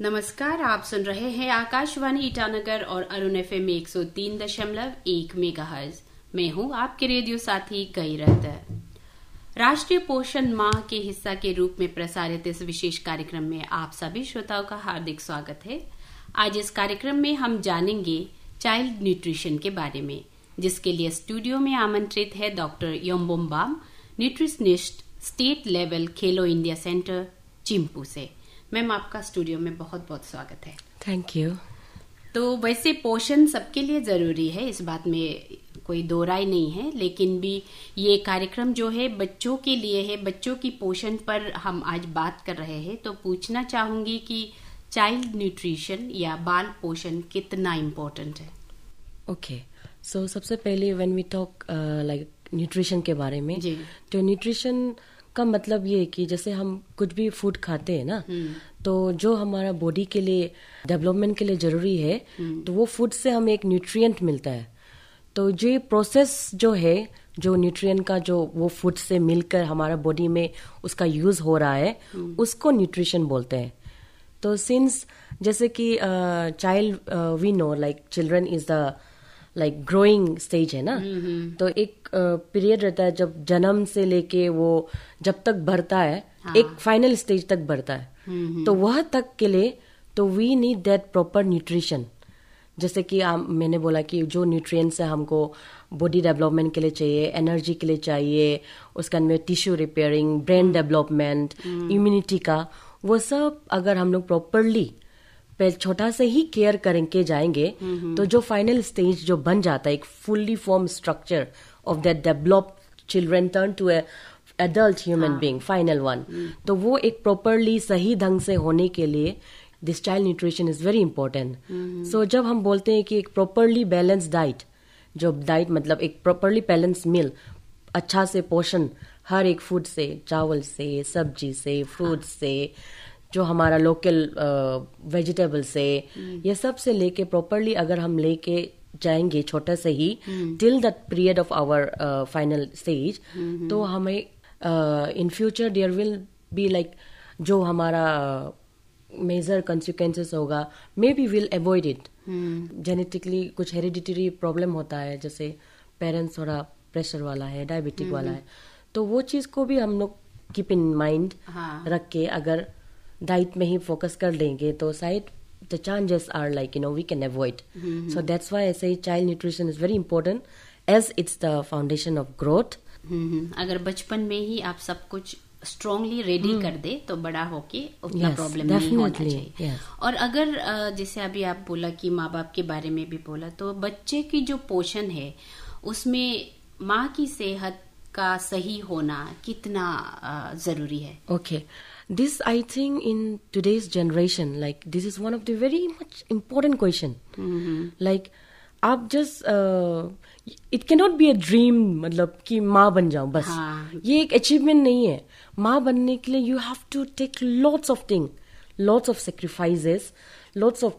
नमस्कार आप सुन रहे हैं आकाशवाणी ईटानगर और अरुण एफ एम एक सौ तीन दशमलव एक मेगा मैं हूं आपके रेडियो साथी गई रत राष्ट्रीय पोषण माह के हिस्सा के रूप में प्रसारित इस विशेष कार्यक्रम में आप सभी श्रोताओं का हार्दिक स्वागत है आज इस कार्यक्रम में हम जानेंगे चाइल्ड न्यूट्रिशन के बारे में जिसके लिए स्टूडियो में आमंत्रित है डॉक्टर योम्बोम्बाम nutritionist state level Khelo India centre Chimpu से मैम आपका स्टूडियो में बहुत बहुत स्वागत है थैंक यू तो वैसे पोषण सबके लिए ज़रूरी है इस बात में कोई दो राय नहीं है लेकिन भी ये कार्यक्रम जो है बच्चों के लिए है बच्चों की पोषण पर हम आज बात कर रहे हैं तो पूछना चाहूंगी कि चाइल्ड न्यूट्रिशन या बाल पोषण कितना इम्पोर्टेंट है ओके okay. सो so, सबसे पहले when we talk like nutrition के बारे में जी. तो न्यूट्रिशन uh, का मतलब ये है कि जैसे हम कुछ भी फूड खाते हैं ना हम्म। तो जो हमारा बॉडी के लिए डेवलपमेंट के लिए जरूरी है हम्म। तो वो फूड से हमें एक न्यूट्रिएंट मिलता है तो ये प्रोसेस जो है जो न्यूट्रिएंट का जो वो फूड से मिलकर हमारा बॉडी में उसका यूज हो रहा है हम्म। उसको न्यूट्रिशन बोलते हैं तो सिंस जैसे कि child we know like children is the like growing stage है ना mm-hmm. तो एक पीरियड uh, रहता है जब जन्म से लेके वो जब तक भरता है हाँ. एक फाइनल स्टेज तक भरता है mm-hmm. तो वह तक के लिए तो we need that proper nutrition जैसे कि आ, मैंने बोला कि जो न्यूट्रिएंट्स है हमको बॉडी डेवलपमेंट के लिए चाहिए एनर्जी के लिए चाहिए उसके अंदर tissue repairing brain development immunity का वो सब अगर हम लोग प्रॉपरली छोटा से ही केयर करेंगे जाएंगे तो जो फाइनल स्टेज जो बन जाता है एक fully form structure of that develop children turn to a adult human being final one तो वो एक प्रॉपरली सही ढंग से होने के लिए this child nutrition is very important so जब हम बोलते हैं कि एक प्रॉपरली बैलेंस डाइट जो डाइट मतलब एक प्रॉपरली बैलेंस मील अच्छा से पोषण हर एक फूड से चावल से सब्जी से फ्रूट हाँ। से जो हमारा लोकल वेजिटेबल से ये सब से लेके प्रॉपरली अगर हम लेके जाएंगे छोटा से ही till that period of our final stage तो हमें in future there will be like जो हमारा मेजर कंसिक्वेंसेस होगा may be will avoid it genetically कुछ हेरिडिटरी प्रॉब्लम होता है जैसे पेरेंट्स थोड़ा प्रेशर वाला है डायबिटिक वाला है तो वो चीज़ को भी हम लोग कीप इन माइंड रख के अगर डाइट में ही फोकस कर लेंगे तो side the chances are like you know we can avoid so that's why ऐसे child nutrition is very important as it's the foundation of growth अगर बचपन में ही आप सब कुछ स्ट्रांगली रेडी hmm. कर दे तो बड़ा होके उतना प्रॉब्लम yes, नहीं होना चाहिए yes. और अगर जैसे अभी आप बोला कि माँ बाप के बारे में भी बोला तो बच्चे की जो पोषण है उसमें माँ की सेहत का सही होना कितना जरूरी है okay okay. this i think in today's generation like this is one of the very much important question mm-hmm. like आप जस्ट इट के नॉट बी अ ड्रीम मतलब कि माँ बन जाऊं बस हाँ। ये एक अचीवमेंट नहीं है माँ बनने के लिए you have to take lots of thing lots of sacrifices lots of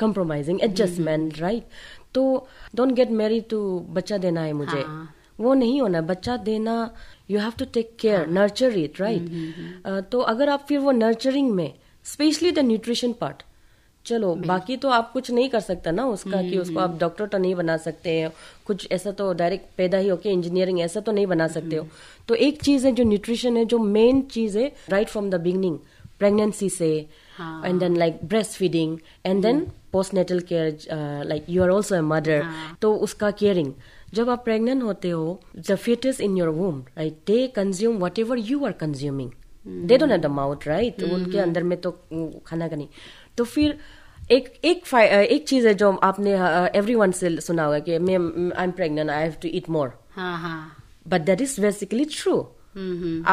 compromising adjustment right तो डोंट गेट मैरी टू बच्चा देना है मुझे हाँ. वो नहीं होना बच्चा देना you have to take care nurture it right तो अगर आप फिर वो नर्चरिंग में स्पेशली द न्यूट्रिशन पार्ट चलो बाकी तो आप कुछ नहीं कर सकता ना उसका कि हम्म, उसको हम्म। आप डॉक्टर तो नहीं बना सकते हैं कुछ ऐसा तो डायरेक्ट पैदा ही होके इंजीनियरिंग ऐसा तो नहीं बना सकते हो हम्म, तो एक चीज है जो न्यूट्रिशन है जो मेन चीज है right from the beginning pregnancy से and then like breast feeding and then postnatal care like you are also a mother तो उसका केयरिंग जब आप प्रेग्नेंट होते हो the fetus in your womb right they consume whatever you are consuming they डोट have the mouth right उनके अंदर में तो खाना का नहीं तो फिर एक एक एक चीज है जो आपने एवरी वन से सुना होगा कि ma'am I am pregnant I have to eat more but that is basically true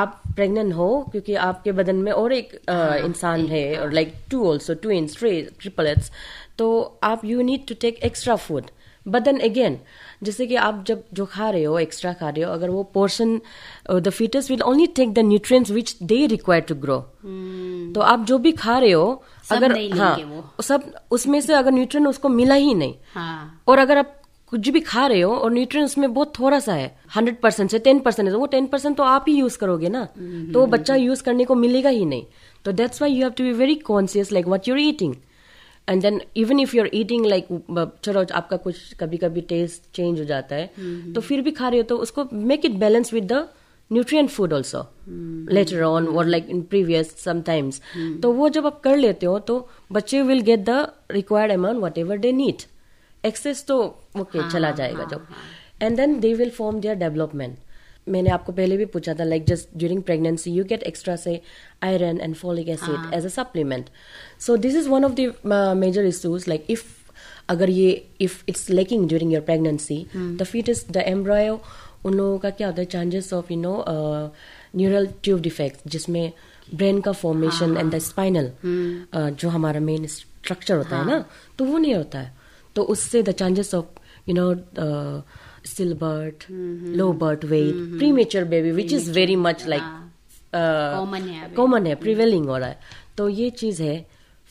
आप प्रेग्नेंट हो क्योंकि आपके बदन में और एक हाँ, इंसान है और लाइक टू ऑल्सो टू इंस ट्रिपल एट्स तो आप you need to take extra food but then again जैसे कि आप जब जो खा रहे हो एक्स्ट्रा खा रहे हो अगर वो portion the fetus will only take the nutrients which they require to grow तो आप जो भी खा रहे हो अगर हाँ सब उसमें से अगर न्यूट्रिएंट उसको मिला ही नहीं हाँ. और अगर आप कुछ भी खा रहे हो और न्यूट्रिएंट उसमें बहुत थोड़ा सा है हंड्रेड परसेंट से टेन परसेंट है तो वो टेन परसेंट तो आप ही यूज करोगे ना तो hmm. बच्चा यूज करने को मिलेगा ही नहीं तो that's why you have to be very conscious like what you're eating and then even if you are eating like चलो आपका कुछ कभी कभी टेस्ट चेंज हो जाता है तो फिर भी खा रहे हो तो उसको make it balance with the nutrient food also later on और लाइक इन प्रीवियस समटाइम्स तो वो जब आप कर लेते हो तो बच्चे will get the required amount whatever they need excess तो ओके हाँ, चला जाएगा हाँ, जब and then they will form their development मैंने आपको पहले भी पूछा था like just during pregnancy you get extra से iron and folic acid as a supplement so this is one of the major issues like if अगर ये if it's lacking during your pregnancy the fetus the embryo उन लोगों का क्या होता है chances of you know neural tube defect जिसमें brain का फॉर्मेशन एंड द स्पाइनल जो हमारा मेन स्ट्रक्चर होता हाँ. है ना हाँ। तो वो नहीं होता है तो उससे the chances of you know stillbirth, mm-hmm. low birth weight, mm-hmm. premature baby, which is very much like common uh, है कॉमन है प्रिवेलिंग mm-hmm. हो रहा है तो ये चीज़ है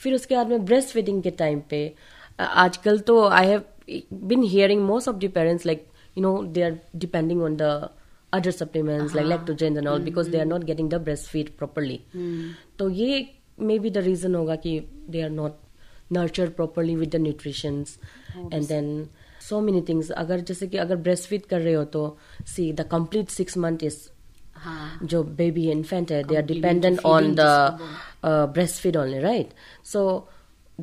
फिर उसके बाद में ब्रेस्ट फीडिंग के टाइम पे आजकल तो I have been hearing most of the parents like you know they are depending on the other supplements like Lactogen and all because they are not getting the breast feed properly तो ये may be the reason होगा कि they are not nurture properly with the nutritions and then so many things अगर जैसे कि अगर breast feed कर रहे हो तो see the complete six month is जो बेबी इन्फेंट है they are dependent on the breast feed only right so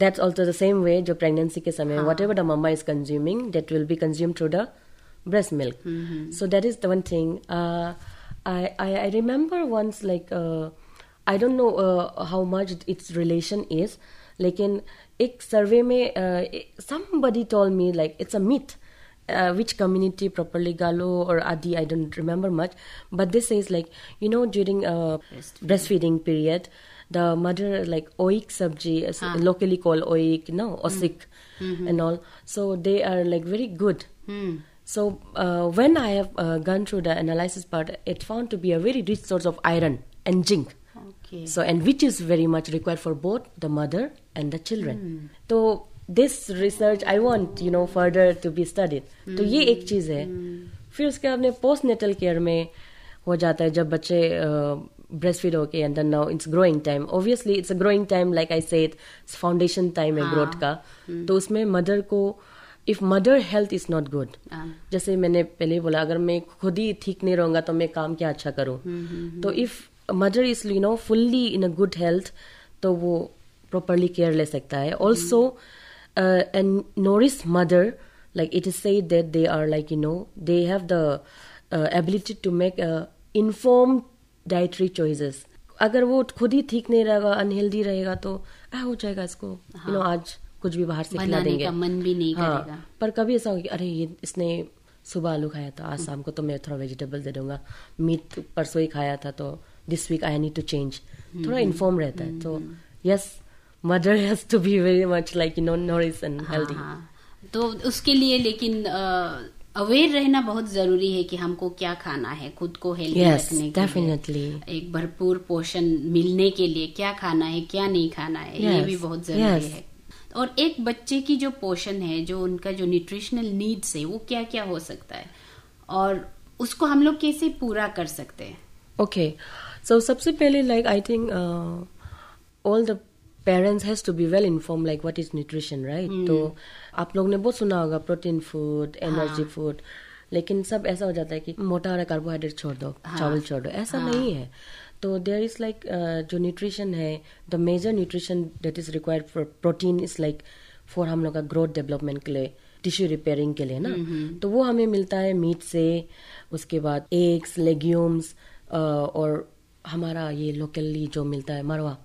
that's also the same way जो प्रेगनेंसी के समय whatever the mama is consuming that will be consume through the breast milk so that is the one thing I I Uh, I, I, I remember once like uh, I don't uh, लेकिन in survey survey, somebody told me like it's a myth Uh, which community properly Galo or Adi, I don't remember much. But this is like you know during uh, breastfeeding. period, the mother like oik sabji, huh. locally called oik, no hmm. osik, mm-hmm. and all. So they are like very good. Hmm. So uh, when I have uh, gone through the analysis part, it found to be a very rich source of iron and zinc. Okay. So, and which is very much required for both the mother and the तो this research I want you know further to be studied तो ये एक hmm. चीज़ है hmm. फिर उसके बाद में post natal care में हो जाता है जब बच्चे ब्रेस्ट फीड होके and now it's growing time obviously it's a growing time like I said foundation time है ग्रोथ हाँ। का hmm. तो उसमें मदर को if mother health is not good जैसे मैंने पहले बोला अगर मैं खुद ही ठीक नहीं रहूंगा तो मैं काम क्या अच्छा करूँ हम्म, हम्म, तो if hmm. Mother is you know fully in a good health तो वो प्रॉपरली केयर ले सकता है also and nourish mother like it is say that they are like you know they have the ability to make inform dietary choices अगर वो खुद ही ठीक नहीं रहेगा अनहेल्दी रहेगा तो आ हो जाएगा इसको यू हाँ. नो आज कुछ भी बाहर से खिला देंगे का मन भी नहीं हाँ, करेगा पर कभी ऐसा होगा अरे ये इसने सुबह आलू खाया था आज शाम को तो मैं थोड़ा वेजिटेबल दे दूंगा मीट परसों ही खाया था तो this week I need to change थोड़ा इन्फॉर्म रहता है तो yes mother has to be very much like you know nourish and healthy तो उसके लिए लेकिन अवेयर रहना बहुत जरूरी है कि हमको क्या खाना है खुद को हेल्दी yes, रखने डेफिनेटली एक भरपूर पोषण मिलने के लिए क्या खाना है क्या नहीं खाना है yes, ये भी बहुत जरूरी yes. है और एक बच्चे की जो पोषण है जो उनका जो न्यूट्रिशनल नीड्स है वो क्या क्या हो सकता है और उसको हम लोग कैसे पूरा कर सकते हैं ओके okay. सो सबसे पहले like I think all the parents has to be well inform like what is nutrition right तो आप लोग ने बहुत सुना होगा प्रोटीन फूड एनर्जी फूड लेकिन सब ऐसा हो जाता है कि मोटा वाला कार्बोहाइड्रेट छोड़ दो हाँ, चावल छोड़ दो ऐसा हाँ, नहीं है तो देयर इज लाइक जो न्यूट्रिशन है the major nutrition that is required for protein is like for हम लोग का ग्रोथ डेवलपमेंट के लिए टिश्यू रिपेयरिंग के लिए ना हम्म, हम्म। तो वो हमें मिलता है मीट से उसके बाद एग्स लेग्यूम्स uh, और हमारा ये लोकली जो मिलता है मरवा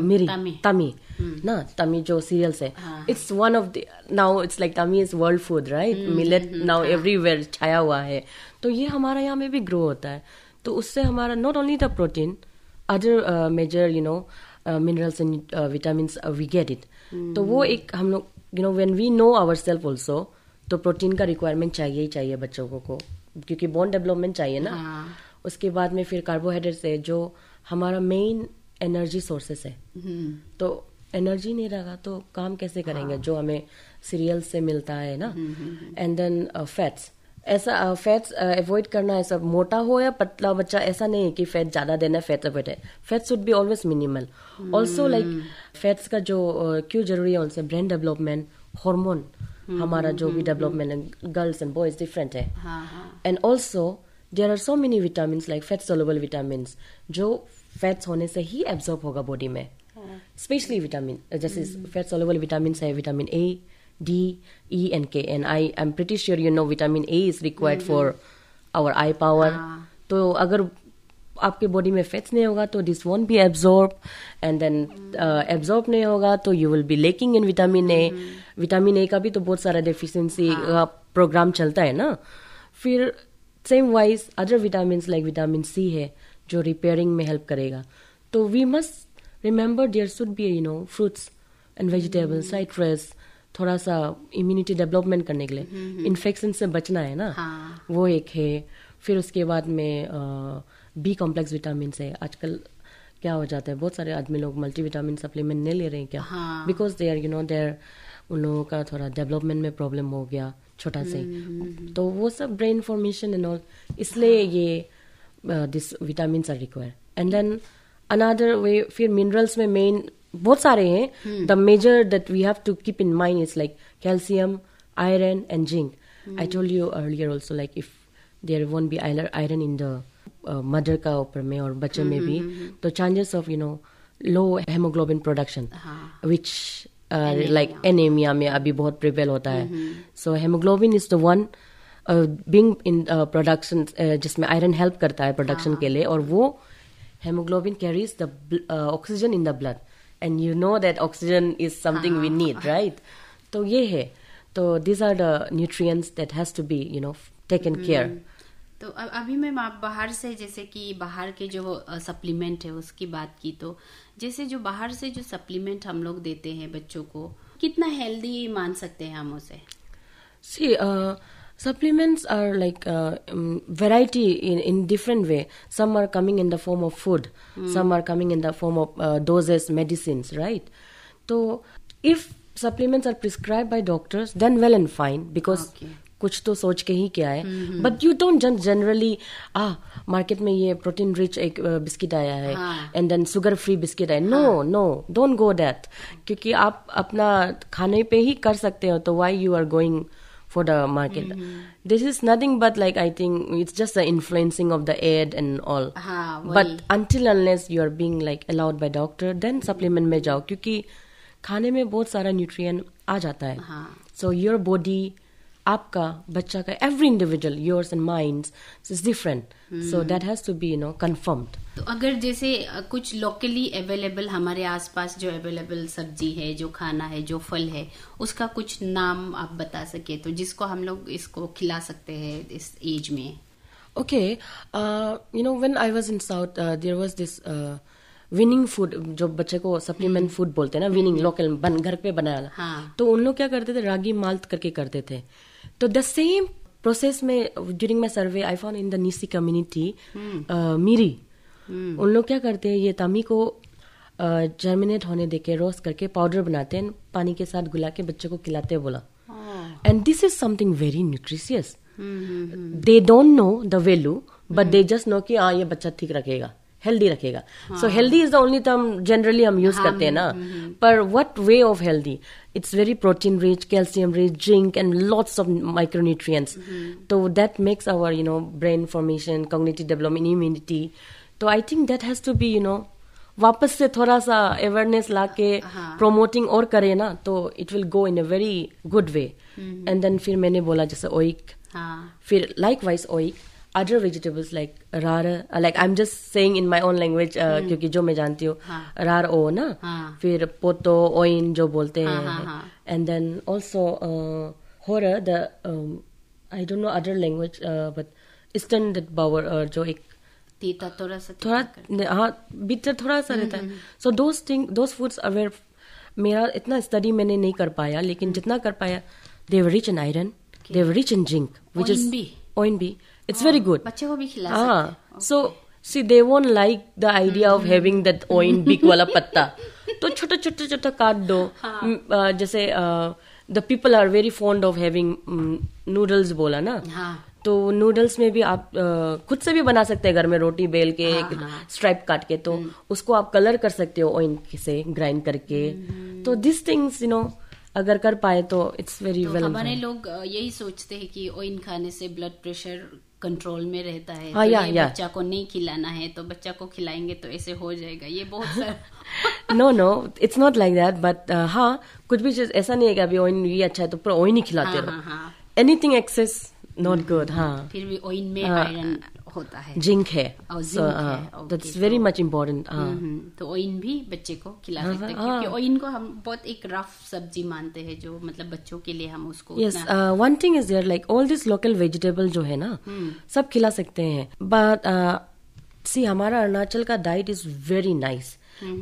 मेरी हम्म, तमी हम्म। ना तमी जो सीरियल्स है it's one of the now it's like तमी is world food right millet now everywhere छाया हुआ है तो ये हमारा यहाँ में भी ग्रो होता है तो उससे हमारा not only the protein other major you know minerals and vitamin we get it तो वो एक हम लोग you know when we know our self also तो प्रोटीन का रिक्वायरमेंट चाहिए ही चाहिए बच्चों को क्योंकि बोन डेवलपमेंट चाहिए ना हाँ। उसके बाद में फिर कार्बोहाइड्रेट्स है जो हमारा मेन एनर्जी सोर्सेस है हम्म। तो एनर्जी नहीं रहेगा तो काम कैसे करेंगे हाँ. जो हमें सीरियल से मिलता है ना एंड देन फैट्स ऐसा फैट्स uh, अवॉइड uh, करना है सब मोटा हो या पतला बच्चा ऐसा नहीं है कि फैट ज़्यादा देना फैट अवॉइड है fats should be always minimal also like fats का जो uh, क्यों जरूरी है उनसे ब्रेन डेवलपमेंट हार्मोन हमारा हम्म, जो भी डेवलपमेंट हम्म, है गर्ल्स एंड बॉयज डिफरेंट है एंड हाँ, ऑल्सो हाँ। There are so many vitamin like fat soluble vitamin जो फैट्स होने से ही एब्जॉर्ब होगा बॉडी में स्पेशली विटामिन जैसे फैट सोलबल विटामिन है vitamin A D E and K and I I am pretty sure you know vitamin A is required for our eye power तो अगर आपके बॉडी में फैट्स नहीं होगा तो this want be absorb and then absorb नहीं होगा तो you will be lacking in vitamin A vitamin A का भी तो बहुत सारा डेफिशिएंसी हाँ। का प्रोग्राम चलता है ना फिर same wise other vitamin like vitamin C है जो रिपेयरिंग में हेल्प करेगा तो we must remember there should be you know fruits and vegetables citrus थोड़ा सा इम्यूनिटी डेवलपमेंट करने के लिए इन्फेक्शन mm-hmm. से बचना है ना हाँ. वो एक है फिर उसके बाद में बी कॉम्प्लेक्स विटामिन है आजकल क्या हो जाता है बहुत सारे आदमी लोग मल्टी विटामिन सप्लीमेंट नहीं ले रहे हैं क्या because they are you know there उन लोगों का थोड़ा डेवलपमेंट में प्रॉब्लम हो गया छोटा से तो वो सब ब्रेन फॉर्मेशन एंड ऑल इसलिए हाँ। ये this vitamin are require and then another way फिर मिनरल्स में मेन बहुत सारे हैं the major that we have to keep in mind is like calcium iron and zinc I told you earlier also like if there won't be iron in the mother का ऊपर में और बच्चों में भी तो chances of you know low haemoglobin production which like uh, anaemia में अभी बहुत प्रिवेल होता है so haemoglobin is the one being in production जिसमें आयरन हेल्प करता है प्रोडक्शन हाँ. के लिए और वो haemoglobin carries the oxygen in the blood and you know that oxygen is something we need right तो ये है तो these are the nutrients that has to be you know taken care तो अभी मैम आप बाहर से जैसे कि बाहर के जो सप्लीमेंट uh, है उसकी बात की तो जैसे जो बाहर से जो सप्लीमेंट हम लोग देते हैं बच्चों को कितना हेल्दी मान सकते हैं हम उसे see supplements are like variety in in different way some are coming in the form of food some are coming in the form of doses medicine right तो if supplements are prescribe by doctors then well and fine because कुछ तो सोच के ही क्या है but you don't just generally आ market में ये प्रोटीन रिच एक बिस्किट आया है and then sugar free biscuit है no no don't go that क्योंकि आप अपना खाने पे ही कर सकते हो तो why you are going for the market this is nothing but like I think it's just the influencing of the ad and all but until unless you are being like allowed by doctor then supplement में जाओ क्योंकि खाने में बहुत सारा न्यूट्रिय आ जाता है so your body आपका बच्चा का every individual yours and mind is different so that has to be you know confirmed तो अगर जैसे कुछ लोकली अवेलेबल हमारे आसपास जो अवेलेबल सब्जी है जो खाना है जो फल है उसका कुछ नाम आप बता सके तो जिसको हम लोग इसको खिला सकते हैं इस एज में okay you know when I was in south there was this weaning food जो बच्चे को सप्लीमेंट फूड hmm. बोलते हैं ना विनिंग लोकल hmm. बन घर पे बनाया हाँ. तो उन लोग क्या करते थे रागी माल्ट करके करते थे तो द सेम प्रोसेस में during my survey I found in the Nyishi community Miri उन लोग क्या करते हैं ये तमी को जर्मिनेट uh, होने देके रोस्ट करके पाउडर बनाते हैं पानी के साथ गुला के बच्चे को खिलाते हैं बोला and this is something very nutritious they don't know the value but they just know कि हाँ ये बच्चा ठीक रखेगा हेल्दी रखेगा so healthy is the only term generally हम यूज हाँ, करते हैं ना हम्म, हम्म, हम्म। पर what way of healthy it's very protein rich calcium rich zinc and lots of micronutrients mm-hmm. so that makes our you know brain formation cognitive development immunity so i think that has to be you know वापस से थोड़ा सा awareness ला के promoting और करे ना तो it will go in a very good way and then फिर मैंने बोला जैसे ओइक फिर लाइक वाइज ओइक other vegetables like रार like I'm just saying in my own language uh, hmm. क्योंकि जो मैं जानती हूँ हाँ. रार ओ ना हाँ. फिर पोतो ओइन जो बोलते हैं हाँ, and then also uh, horror the um, I don't know other language uh, but eastern that bower uh, जो एक तीता थोड़ा सा थोड़ा हाँ भीतर थोड़ा सा रहता है so those thing those foods aware मेरा इतना स्टडी मैंने नहीं कर पाया लेकिन जितना कर पाया they've rich in iron they've rich in zinc which is ओइन बी इट्स वेरी गुड बच्चे को भी खिला हाँ so see they won't like the idea of having that ओइन बिग वाला पत्ता तो छोटा छोटा छोटा काट दो हाँ। hmm, uh, जैसे the people are very fond of having noodles बोला ना हाँ। तो नूडल्स में भी आप uh, खुद से भी बना सकते हैं घर में रोटी बेल के हाँ, हाँ. स्ट्राइप काट के तो hmm। उसको आप कलर कर सकते हो ऑइन से ग्राइंड करके hmm। तो दिस थिंग्स यू नो अगर कर पाए तो इट्स वेरी वेल लोग uh, यही सोचते हैं कि ओइन खाने से ब्लड प्रेशर कंट्रोल में रहता है हाँ, तो या, या. बच्चा को नहीं खिलाना है तो बच्चा को खिलाएंगे तो ऐसे हो जाएगा ये बहुत no no it's not like that but हाँ कुछ भी चीज ऐसा नहीं है कि अभी ओइन ये अच्छा है तो पूरा ओइन ही खिलाते हाँ, रहो एनीथिंग एक्सेस नॉट गुड हाँ फिर भी ओइन में आयरन हाँ, होता है जिंक है दैट्स वेरी मच इम्पोर्टेंट तो ओइन uh। हम्म, तो भी बच्चे को खिला हाँ, सकते हैं हाँ, क्योंकि ऑइन हाँ। को हम बहुत एक रफ सब्जी मानते हैं जो मतलब बच्चों के लिए हम उसको yes one thing is there like all this local vegetable जो है ना हम्म। सब खिला सकते हैं बट सी uh, हमारा अरुणाचल का diet is very nice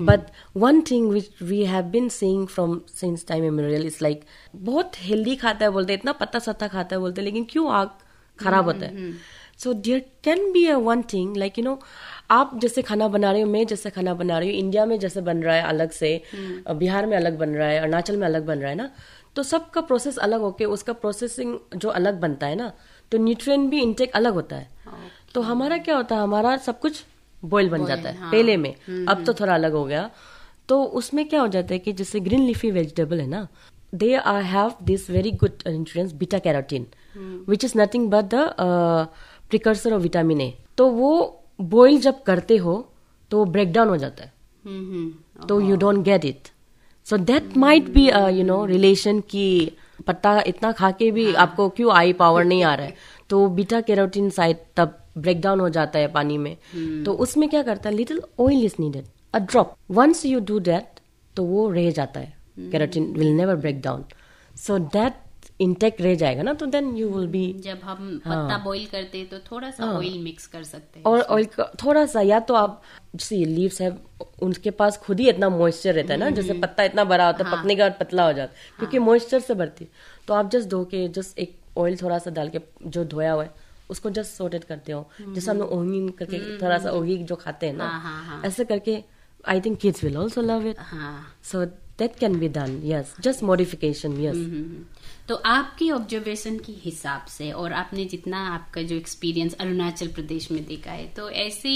but one thing which we have been seeing from since time memorial is like बहुत हेल्दी खाता है बोलते इतना पत्ता सत्ता खाता है बोलते लेकिन क्यों आग खराब हम्म, होता है so there can be a one thing like you know आप जैसे खाना बना रहे हो मैं जैसे खाना बना रही हूँ इंडिया में जैसे बन रहा है अलग से hmm. बिहार में अलग बन रहा है अरुणाचल में अलग बन रहा है ना तो सबका प्रोसेस अलग होके उसका प्रोसेसिंग जो अलग बनता है ना तो न्यूट्रिय भी इनटेक अलग होता है okay. तो हमारा क्या होता है हमारा सब कुछ बॉयल बन जाता है हाँ। पहले में हम्म, अब तो हम्म। थोड़ा अलग हो गया तो उसमें क्या हो जाता है कि जैसे ग्रीन लिफी वेजिटेबल है ना they are have this very good insurance beta carotene which is nothing but the precursor of vitamin A तो वो बॉइल जब करते हो तो वो ब्रेक डाउन हो जाता है mm-hmm. तो you don't get it so that might be you know relation की पत्ता इतना खा के भी हाँ। आपको क्यों आई पावर नहीं आ रहा है तो बीटा कैरोटीन साइड तब ब्रेक डाउन हो जाता है पानी में hmm. तो उसमें क्या करता है little oil is needed a drop once you do that तो वो रह जाता है carotene will never break down so that intact रह जाएगा ना तो देन यू विल बी जब हम हाँ, पत्ता बॉईल करते हैं तो थोड़ा सा ऑयल हाँ, मिक्स कर सकते हैं और ऑयल थोड़ा सा या तो आप जैसे लीव्स है उनके पास खुद ही इतना मॉइस्चर रहता है ना जैसे हम्म। पत्ता इतना बड़ा होता है हाँ, पकने के बाद पतला हो जाता है हाँ, क्योंकि मॉइस्चर से भरती तो आप जस्ट धो के जस्ट एक ऑयल थोड़ा सा डाल के जो धोया हुआ है उसको जस्ट सोटेड करते हो जैसे हम लोग हम्म। करके हम्म। थोड़ा सा ओगी जो खाते हैं ना हाँ, हाँ, हाँ। ऐसे करके I think kids will also love it so that can be done yes just modification yes तो आपकी ऑब्जर्वेशन के हिसाब से और आपने जितना आपका जो एक्सपीरियंस अरुणाचल प्रदेश में देखा है तो ऐसी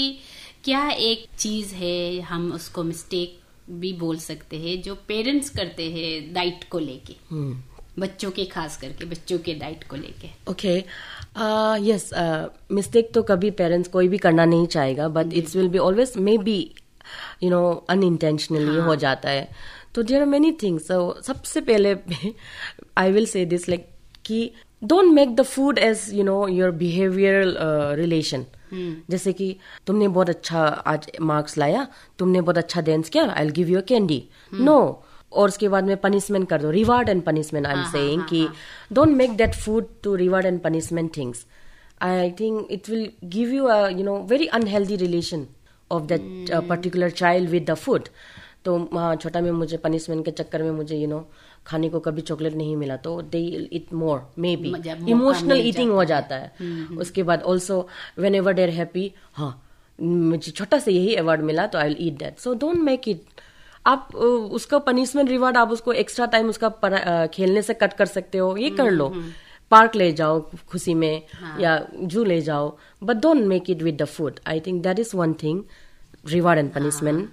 क्या एक चीज है हम उसको मिस्टेक भी बोल सकते हैं जो पेरेंट्स करते हैं डाइट को लेके हम्म। बच्चों के खास करके बच्चों के डाइट को लेके ओके यस मिस्टेक तो कभी पेरेंट्स कोई भी करना नहीं चाहेगा but it's will be always maybe you know unintentionally हो जाता है तो देर आर मेनी थिंग्स सबसे पहले I will say this like कि don't make the food as you know your behaviour relation जैसे कि तुमने बहुत अच्छा आज मार्क्स लाया तुमने बहुत अच्छा डांस किया I give you a candy no और उसके बाद में पनिशमेंट कर दो reward and punishment I am saying कि don't make that food to reward and punishment things I think it will give you you know very unhealthy relation of that uh, hmm. particular child with the food. तो वहाँ छोटा में मुझे punishment के चक्कर में मुझे यू you नो know, खाने को कभी चॉकलेट नहीं मिला तो they eat more maybe emotional eating हो जाता है हम्म, हम्म। उसके बाद also whenever they're happy हाँ मुझे छोटा से यही अवार्ड मिला तो I will eat that so don't make it आप उसका पनिशमेंट रिवार्ड आप उसको एक्स्ट्रा टाइम उसका खेलने से कट कर सकते हो ये कर हम्म, लो पार्क ले जाओ खुशी में हाँ. या जू ले जाओ but don't make it with the food I think that is one thing reward and punishment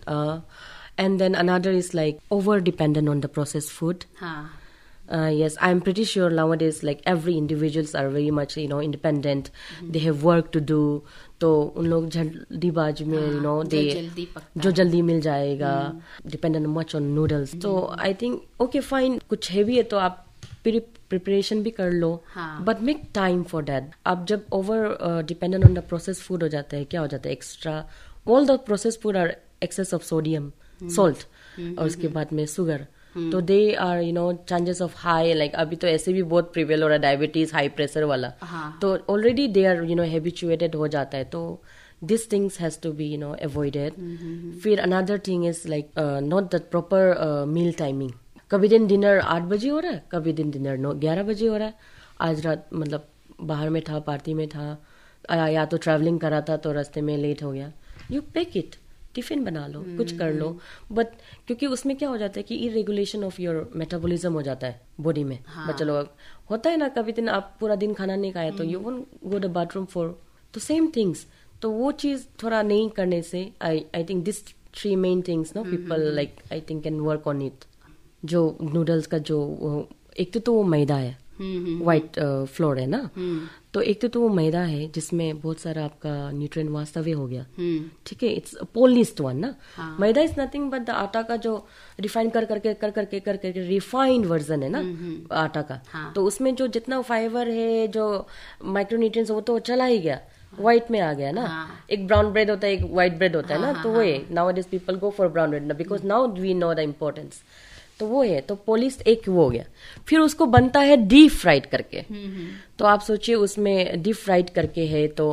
and then another is like over dependent on the processed food huh. Uh, yes, I'm pretty sure nowadays, like every individuals are very much you know independent. Mm-hmm. They have work to do. तो उन लोग जल्दीबाज में you know दे जो जल्दी मिल जाएगा dependent much on noodles तो I think okay fine कुछ heavy है तो आप प्रिपरेशन भी कर लो but make time for that आप जब over dependent on the process food हो जाता है क्या हो जाता है extra all the process food are excess of sodium salt हम्म, और हम्म, उसके हम्म, बाद में शुगर तो they are you know chances of high like अभी तो ऐसे भी बहुत प्रिवेल हो रहा है डायबिटीज हाई प्रेशर वाला हाँ. तो already they are you know habituated हो जाता है तो this things has to be you know avoided फिर another thing is like not not proper meal timing कभी दिन डिनर आठ बजे हो रहा है कभी दिन डिनर नौ ग्यारह बजे हो रहा है आज रात मतलब बाहर में था पार्टी में था या, तो ट्रैवलिंग करा था तो रास्ते में लेट हो गया यू पैक इट टिफिन बना लो हम्म, कुछ कर लो बट हम्म। क्योंकि उसमें क्या हो जाता है कि irregulation regulation of your metabolism हो जाता है बॉडी में हाँ. होता है ना कभी दिन आप पूरा दिन खाना नहीं खाया तो you won't go the bathroom for तो सेम थिंग्स तो वो चीज थोड़ा नहीं करने से I I think this three main things no people like I think can work on it जो नूडल्स का जो एक तो, तो वो मैदा है व्हाइट फ्लोर uh, है ना हम्म। तो एक तो, तो वो मैदा है जिसमें बहुत सारा आपका न्यूट्रिएंट वास्तव्य हो गया हम्म। ठीक है इट्स पोलिस्ट वन ना हाँ। Maida is nothing but the atta का जो रिफाइन कर करके कर करके कर करके रिफाइंड वर्जन है ना आटा का हाँ। तो उसमें जो जितना फाइबर है जो माइक्रोन्यूट्रिएंट्स वो तो चला ही गया व्हाइट में आ गया ना हाँ. एक ब्राउन ब्रेड होता है एक व्हाइट ब्रेड होता है ना हाँ, तो वो now is people go for brown bread ना because now we know the importance तो वो है तो पोलिस एक वो हो गया फिर उसको बनता है डीप फ्राइड करके हम्म, हम्म। तो आप सोचिए उसमें डीप फ्राइड करके है तो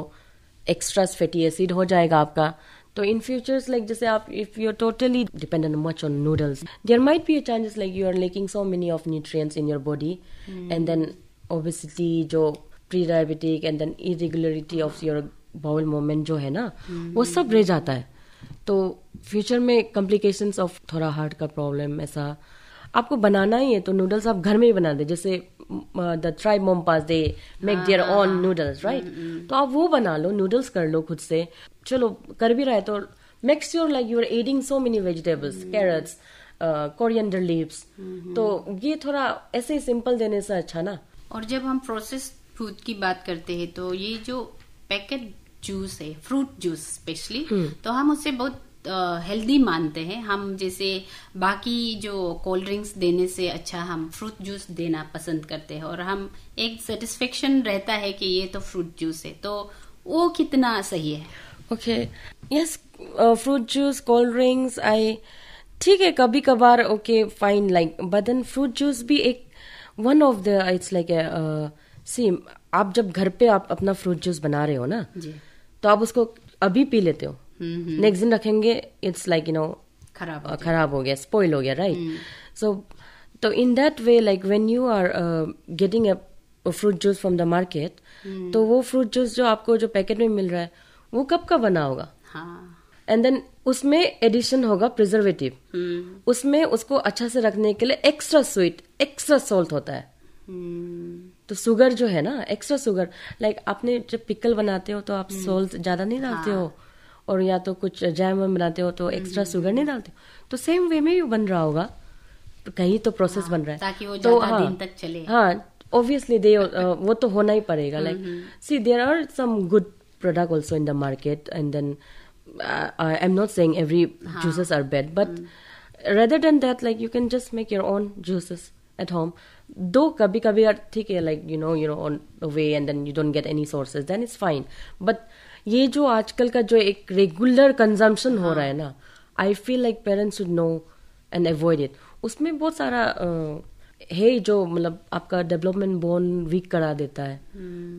एक्स्ट्रा फैटी एसिड हो जाएगा आपका तो इन फ्यूचर्स लाइक जैसे आप if you are totally dependent much on noodles there might be a chances like you are lacking so many of nutrients in your body and then obesity जो prediabetic and then irregularity of your bowel movement जो है ना वो hmm. सब रह जाता है तो फ्यूचर में कॉम्प्लिकेशंस ऑफ थोड़ा हार्ट का प्रॉब्लम ऐसा आपको बनाना ही है तो नूडल्स आप घर में ही बना दे जैसे the tribe Monpas they make their own noodles right तो आप वो बना लो नूडल्स कर लो खुद से चलो कर भी रहा है तो makes your like you are adding so many vegetables carrots coriander leaves तो ये थोड़ा ऐसे ही सिंपल देने से अच्छा ना और जब हम प्रोसेस फूड की बात करते हैं तो ये जो पैकेट जूस है फ्रूट जूस स्पेशली तो हम उसे बहुत हेल्दी मानते हैं हम जैसे बाकी जो कोल्ड ड्रिंक्स देने से अच्छा हम फ्रूट जूस देना पसंद करते हैं और हम एक सेटिस्फेक्शन रहता है कि ये तो फ्रूट जूस है तो वो कितना सही है okay yes fruit juice cold drinks I ठीक है कभी कभार ओके फाइन लाइक बदन फ्रूट जूस भी एक one of the it's like same आप जब घर पे आप अपना फ्रूट जूस बना रहे हो ना जी तो आप उसको अभी पी लेते हो नेक्स्ट mm-hmm. दिन रखेंगे इट्स लाइक यू नो खराब खराब हो गया स्पॉइल हो गया राइट सो mm. तो in that way like when you are getting a fruit juice from the market तो वो फ्रूट जूस जो आपको जो पैकेट में मिल रहा है वो कब का बना होगा एंड हाँ। देन उसमें एडिशन होगा प्रिजर्वेटिव mm. उसमें उसको अच्छा से रखने के लिए एक्स्ट्रा स्वीट एक्स्ट्रा सॉल्ट होता है mm. तो सुगर जो है ना एक्स्ट्रा सुगर लाइक आपने जब पिकल बनाते हो तो आप सॉल्ट ज्यादा नहीं डालते हाँ। हो और या तो कुछ जैम वैम बनाते हो तो एक्स्ट्रा हम्म। शुगर नहीं डालते तो सेम वे में ही बन रहा होगा तो कहीं तो प्रोसेस हाँ, बन रहा है ताकि वो तो हाँ दिन तक चले हाँ ऑब्वियसली दे uh, वो तो होना ही पड़ेगा like see there are some good product also in the market and then I am not saying every juices are bad but rather then that like you can just make your own juices at home though कभी कभी ठीक है like you know you know on way and then you don't get any sources then is fine but ये जो आजकल का जो एक रेगुलर कंजम्पशन हो रहा है ना I feel like parents should know and avoid it उसमें बहुत सारा है जो मतलब आपका डेवलपमेंट बोन वीक करा देता है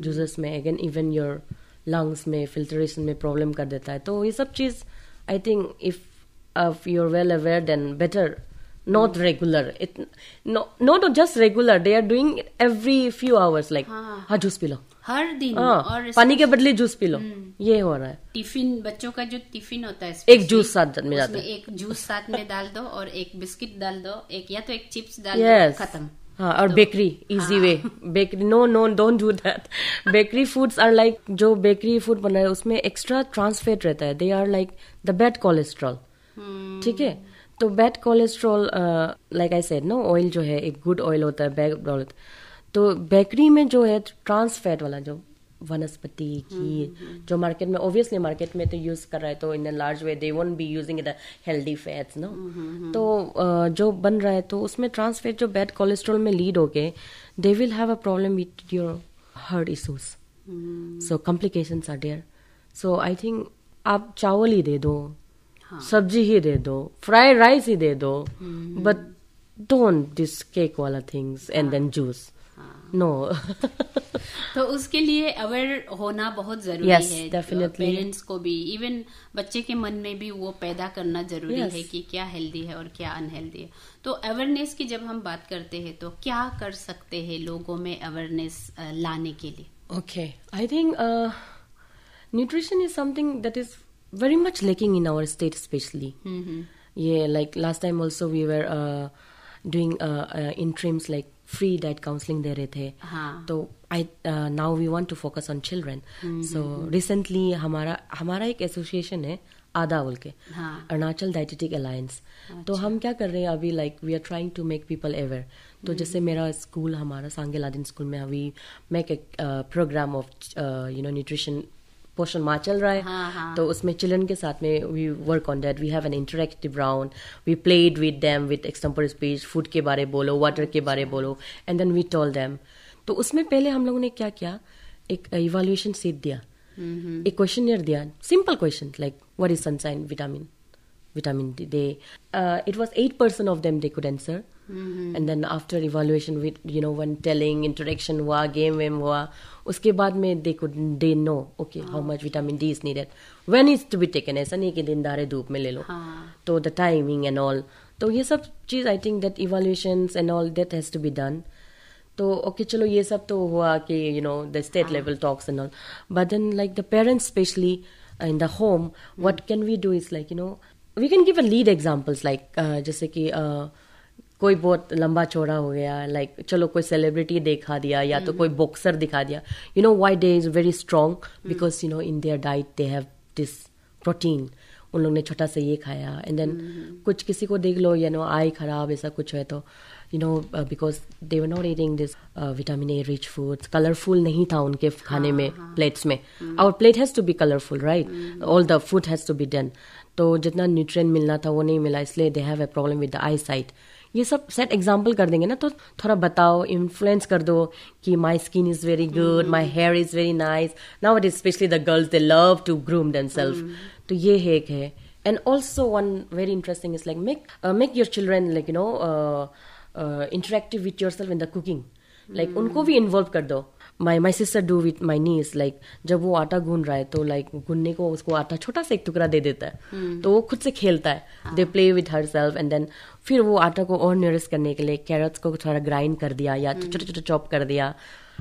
जूसेस हम्म। में अगेन इवन योर लंग्स में फिल्ट्रेशन में प्रॉब्लम कर देता है तो ये सब चीज़ I think if of you're well aware then better not regular it not just regular they are doing every few hours like हाँ जूस हाँ, पी लो हर दिन हाँ, और पानी के बदले जूस पी लो हम्म। ये हो रहा है टिफिन बच्चों का जो टिफिन होता है एक जूस साथ में जाता है एक जूस साथ में डाल दो और एक बिस्किट डाल दो एक या तो एक चिप्स डाल yes. दो खत्म हाँ और bakery easy way bakery no no don't do that bakery foods are like जो बेकरी फूड बना है उसमें एक्स्ट्रा ट्रांसफेट रहता है they are like the bad cholesterol ठीक है तो bad cholesterol like I said no oil जो है एक गुड ऑयल होता है बैड ऑयल तो बेकरी में जो है ट्रांसफेट वाला जो वनस्पति घी हम्म, हम्म। जो मार्केट में ऑब्वियसली मार्केट में तो यूज कर रहा है तो in large way they won't be using the healthy fats no तो जो बन रहा है तो उसमें ट्रांस फैट जो बैड कोलेस्ट्रॉल में लीड हो गए they will have a problem with your heart issues so complication are there so I think आप चावल ही दे दो हाँ। सब्जी ही दे दो फ्राइड राइस ही दे दो बट डोंट दिस केक वाला things and then juice no तो उसके लिए अवेयर होना बहुत जरूरी yes, है डेफिनेटली पेरेंट्स को भी इवन बच्चे के मन में भी वो पैदा करना जरूरी yes. है कि क्या हेल्दी है और क्या अनहेल्दी है तो अवेयरनेस की जब हम बात करते हैं तो क्या कर सकते हैं लोगों में अवेयरनेस लाने के लिए okay I think nutrition is something that is very much lacking in our state specially ये like last time also we were doing in teams like free diet counselling दे रहे थे हाँ। तो I now we want to focus on children so recently हमारा हमारा एक association है आदा बोल के अरुणाचल डाइटेटिक अलायंस तो अच्छा। हम क्या कर रहे हैं अभी like we are trying to make people aware तो हम्म। जैसे मेरा स्कूल हमारा सांगे लादिन स्कूल में अभी make a programme of you know nutrition पोषण माह चल रहा है हाँ, हाँ. तो उसमें चिल्ड्रन के साथ में we work on that we have an interactive round we played with them with extempore speech food के बारे बोलो वाटर के बारे बोलो and then we told them तो उसमें पहले हम लोगों ने क्या किया एक इवेल्युएशन सीट दिया एक क्वेश्चन ईयर दिया simple question like what is sunshine vitamin vitamin D they it was eight percent of them they could answer and then after evaluation with you know one telling interaction हुआ game वेम हुआ उसके बाद में they could they know okay how much vitamin D is needed when is to be taken ऐसा नहीं कि दिन दारे धूप में ले लो हाँ। तो द टाइमिंग एंड ऑल तो ये सब चीज I think that evaluation and all that has to be done तो ओके चलो ये सब तो हुआ कि you know the state level talks and all but then like the parents specially in the home what can we do is like you know we can give a lead examples like जैसे कि uh, कोई बहुत लंबा चौड़ा हो गया like like, चलो कोई सेलिब्रिटी तो mm-hmm. दिखा दिया या mm-hmm. तो कोई बॉक्सर दिखा दिया you know why they is very strong because you know in their diet they have this protein उन लोग ने छोटा सा ये खाया एंड देन mm-hmm. कुछ किसी को देख लो यू नो आई खराब ऐसा कुछ है तो you know because they were not eating this vitamin A rich foods colourful नहीं था उनके खाने में प्लेट्स हाँ, हाँ। में और plate has to be colourful right all the food has to be done तो जितना न्यूट्रिएंट मिलना था वो नहीं मिला इसलिए they have a problem with the eyesight ये सब सेट एग्जाम्पल कर देंगे ना तो थोड़ा बताओ इन्फ्लुएंस कर दो कि my skin is very good my hair is very nice now it specially the girls they love to groom themselves तो ये एक है and also one very interesting is like make make your children like you know interactive with yourself in the cooking like उनको भी involve कर दो my my sister do with my niece like जब वो आटा goon रहा है तो लाइक गुनने को उसको आटा छोटा सा एक टुकड़ा दे देता है hmm. तो वो खुद से खेलता है they play with herself and then फिर वो आटा को और न्यूरस करने के लिए कैरेट्स को थोड़ा ग्राइंड कर दिया या छोटे छोटे चॉप कर दिया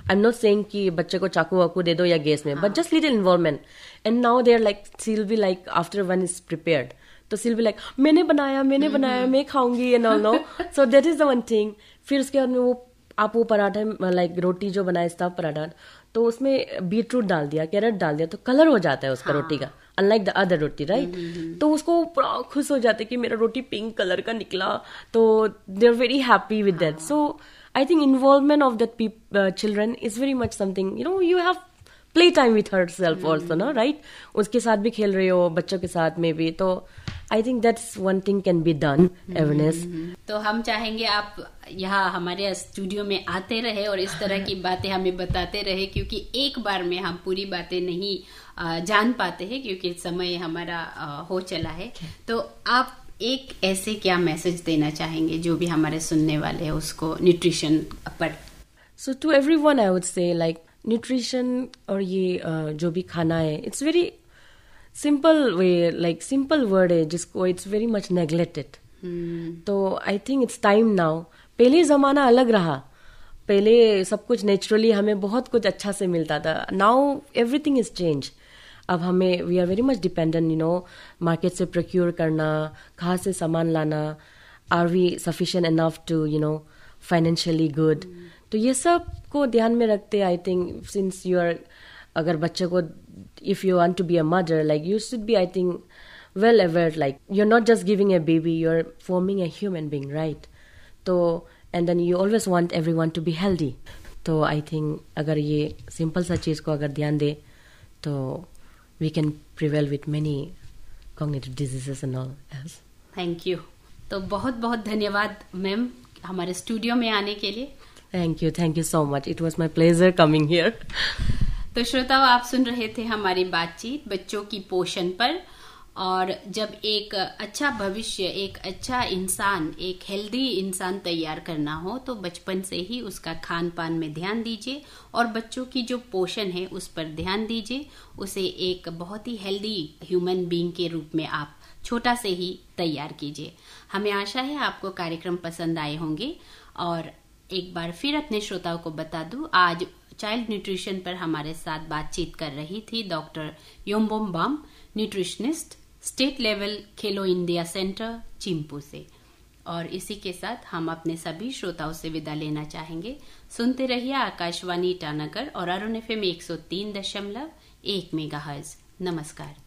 आई एम नॉट सेइंग कि बच्चे को चाकू वाकू दे दो या गैस में but just little involvement and now are like she'll be like after one is prepared तो सील बी लाइक मैंने बनाया मैंने हम्म। बनाया मैं खाऊंगी ये no no so that is the one thing फिर उसके बाद में वो आप वो पराठे लाइक रोटी जो बनाए स्टफ पराठा तो उसमें बीट रूट डाल दिया कैरेट डाल दिया तो कलर हो जाता है उसका हाँ. रोटी का unlike the other roti right hmm, hmm, hmm. तो उसको पूरा खुश हो जाते कि मेरा रोटी पिंक कलर का निकला तो they are very happy with that so I think involvement of that children is very much something you know you have play time with herself also ना राइट उसके साथ भी खेल रहे हो बच्चों के साथ में भी तो I think that's one thing can be done एवनेस तो हम चाहेंगे आप यहाँ हमारे स्टूडियो में आते रहे और इस तरह की बातें हमें बताते रहे क्योंकि एक बार में हम पूरी बातें नहीं जान पाते हैं क्योंकि समय हमारा हो चला है तो आप एक ऐसे क्या मैसेज देना चाहेंगे जो भी हमारे सुनने वाले हैं उसको न्यूट्रिशन पर so to everyone I would say like nutrition और ये जो भी खाना है it's very simple way like simple word है जिसको इट्स वेरी मच नेग्लेक्टेड तो I think it's time now पहले ज़माना अलग रहा पहले सब कुछ नेचुरली हमें बहुत कुछ अच्छा से मिलता था नाउ एवरीथिंग इज चेंज अब हमें we are very much dependent you know market से प्रोक्योर करना कहाँ से सामान लाना are we sufficient enough to you know financially good तो ये सब को ध्यान में रखते I think since you are अगर बच्चे को if you want to be a mother like you should be i think well aware like you're not just giving a baby you're forming a human being right so and then you always want everyone to be healthy So, I think अगर ये simple सा चीज़ को अगर we दे तो we can prevail with many cognitive diseases and all else Thank you. तो बहुत बहुत धन्यवाद मैम हमारे स्टूडियो में आने के लिए thank you thank you so much it was my pleasure coming here तो श्रोताओ आप सुन रहे थे हमारी बातचीत बच्चों की पोषण पर और जब एक अच्छा भविष्य एक अच्छा इंसान एक हेल्दी इंसान तैयार करना हो तो बचपन से ही उसका खान पान में ध्यान दीजिए और बच्चों की जो पोषण है उस पर ध्यान दीजिए उसे एक बहुत ही हेल्दी ह्यूमन बीइंग के रूप में आप छोटा से ही तैयार कीजिए हमें आशा है आपको कार्यक्रम पसंद आए होंगे और एक बार फिर अपने श्रोताओं को बता दूं आज चाइल्ड न्यूट्रिशन पर हमारे साथ बातचीत कर रही थी doctor Yombom Bam nutritionist state level Khelo India centre Chimpu से और इसी के साथ हम अपने सभी श्रोताओं से विदा लेना चाहेंगे सुनते रहिए आकाशवाणी ईटानगर और अरुण एफ एम एक सौ तीन दशमलव एक मेगा नमस्कार